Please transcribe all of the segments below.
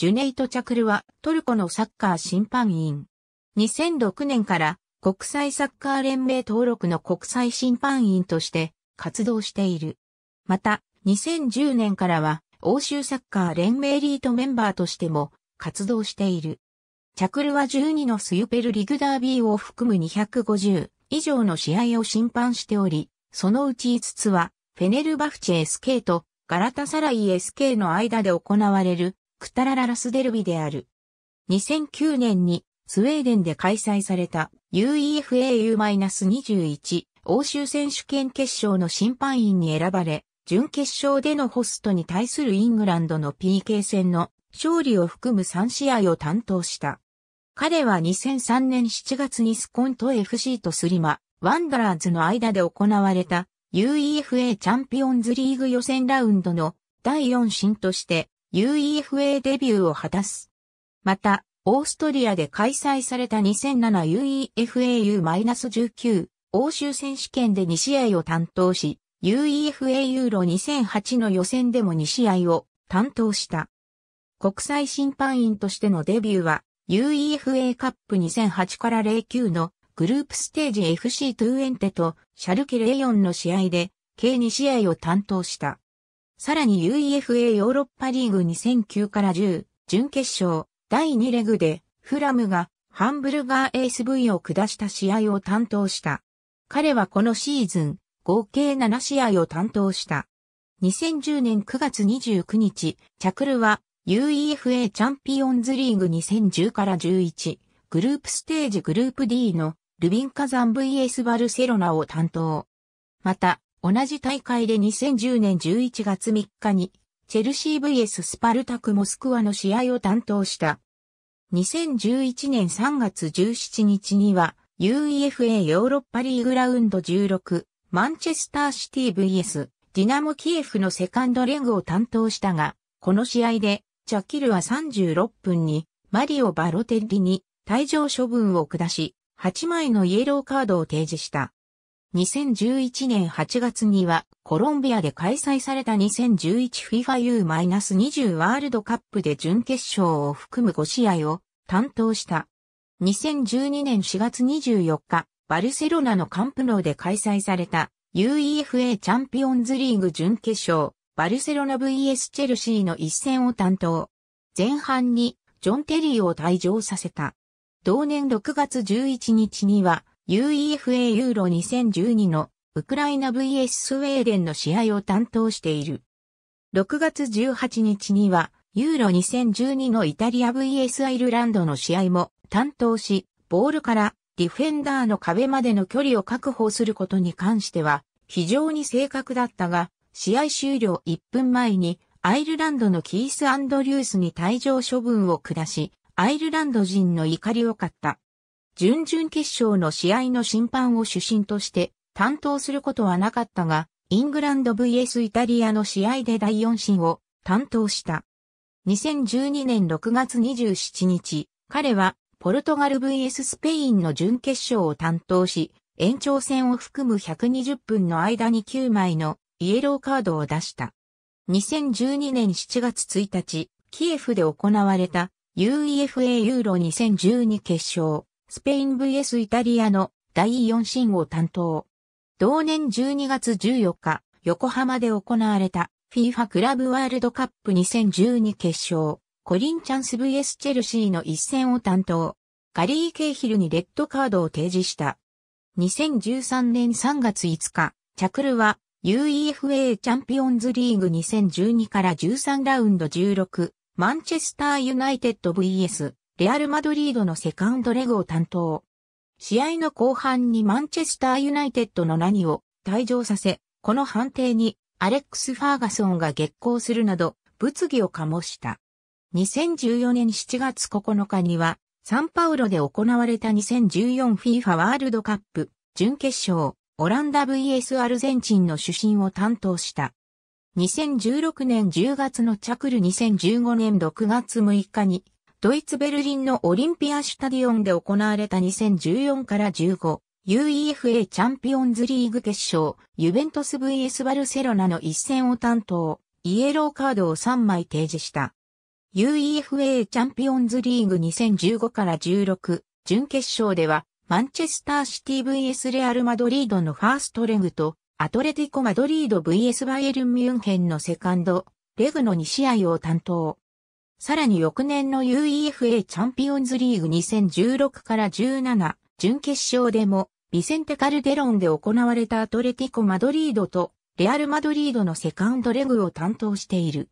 ジュネイト・チャクルはトルコのサッカー審判員。2006年から国際サッカー連盟登録の国際審判員として活動している。また、2010年からは欧州サッカー連盟リートメンバーとしても活動している。チャクルは12のスユペルリグダービーを含む250以上の試合を審判しており、そのうち5つはフェネルバフチェ SK とガラタサライ SK の間で行われるクタラララスデルビである。2009年にスウェーデンで開催された UEFAU-21 欧州選手権決勝の審判員に選ばれ、準決勝でのホストに対するイングランドの PK 戦の勝利を含む3試合を担当した。彼は2003年7月にスコント FC とスリマ、ワンダラーズの間で行われた UEFA チャンピオンズリーグ予選ラウンドの第4審として UEFA デビューを果たす。また、オーストリアで開催された 2007UEFAU-19 欧州選手権で2試合を担当し、UEFA ユーロ2008の予選でも2試合を担当した。国際審判員としてのデビューは UEFA カップ2008から09のグループステージ FC トゥーエンテとシャルケレインの試合で計2試合を担当した。さらに UEFA ヨーロッパリーグ2009から10、準決勝、第2レグで、フラムが、ハンブルガー ASV を下した試合を担当した。彼はこのシーズン、合計7試合を担当した。2010年9月29日、チャクルは UEFA チャンピオンズリーグ2010から11、グループステージグループ D のルビンカザン VS バルセロナを担当。また、同じ大会で2010年11月3日に、チェルシー vs スパルタクモスクワの試合を担当した。2011年3月17日には、UEFA ヨーロッパリーグラウンド16、マンチェスターシティ vs ディナモキエフのセカンドレグを担当したが、この試合で、チャキルは36分に、マリオ・バロテッリに退場処分を下し、8枚のイエローカードを提示した。2011年8月にはコロンビアで開催された 2011FIFAU-20 ワールドカップで準決勝を含む5試合を担当した。2012年4月24日、バルセロナのカンプノーで開催された UEFA チャンピオンズリーグ準決勝、バルセロナ VS チェルシーの一戦を担当。前半にジョン・テリーを退場させた。同年6月11日には UEFA ユーロ2012のウクライナ vs スウェーデンの試合を担当している。6月18日には、ユーロ2012のイタリア vs アイルランドの試合も担当し、ボールからディフェンダーの壁までの距離を確保することに関しては、非常に正確だったが、試合終了1分前に、アイルランドのキース・アンドリュースに退場処分を下し、アイルランド人の怒りを買った。準々決勝の試合の審判を主審として担当することはなかったが、イングランド vs イタリアの試合で第4審を担当した。2012年6月27日、彼はポルトガル vs スペインの準決勝を担当し、延長戦を含む120分の間に9枚のイエローカードを出した。2012年7月1日、キエフで行われた UEFA ユーロ2012決勝。スペイン vs イタリアの第4審を担当。同年12月14日、横浜で行われた FIFA クラブワールドカップ2012決勝、コリンチャンス VS チェルシーの一戦を担当。ガリー・ケイヒルにレッドカードを提示した。2013年3月5日、チャクルは UEFA チャンピオンズリーグ2012から13ラウンド16、マンチェスターユナイテッド VS レアル・マドリードのセカンドレグを担当。試合の後半にマンチェスター・ユナイテッドの何ニを退場させ、この判定にアレックス・ファーガソンが激行するなど物議を醸した。2014年7月9日にはサンパウロで行われた 2014FIFA ワールドカップ準決勝オランダ VS アルゼンチンの主審を担当した。2016年10月のチャクル2015年6月6日にドイツ・ベルリンのオリンピア・シュタディオンで行われた2014から15 UEFA チャンピオンズリーグ決勝、ユベントス VS バルセロナの一戦を担当、イエローカードを3枚提示した。UEFA チャンピオンズリーグ2015から16、準決勝では、マンチェスターシティ VS レアル・マドリードのファーストレグと、アトレティコ・マドリード VS バイエルン・ミュンヘンのセカンド、レグの2試合を担当。さらに翌年の UEFA チャンピオンズリーグ2016から17準決勝でもビセンテカルデロンで行われたアトレティコ・マドリードとレアル・マドリードのセカンドレグを担当している。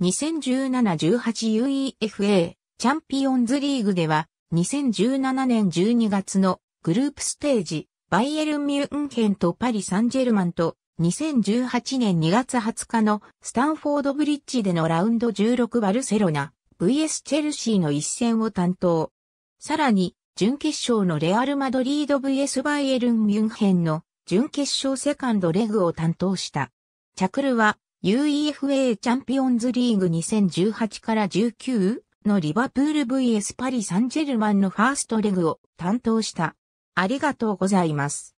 2017-18UEFA チャンピオンズリーグでは2017年12月のグループステージバイエルン・ミュンヘンとパリ・サンジェルマンと2018年2月20日のスタンフォードブリッジでのラウンド16バルセロナ VS チェルシーの一戦を担当。さらに、準決勝のレアル・マドリード VS バイエルン・ミュンヘンの準決勝セカンドレグを担当した。チャクルは UEFA チャンピオンズリーグ2018から19のリバプール VS パリ・サンジェルマンのファーストレグを担当した。ありがとうございます。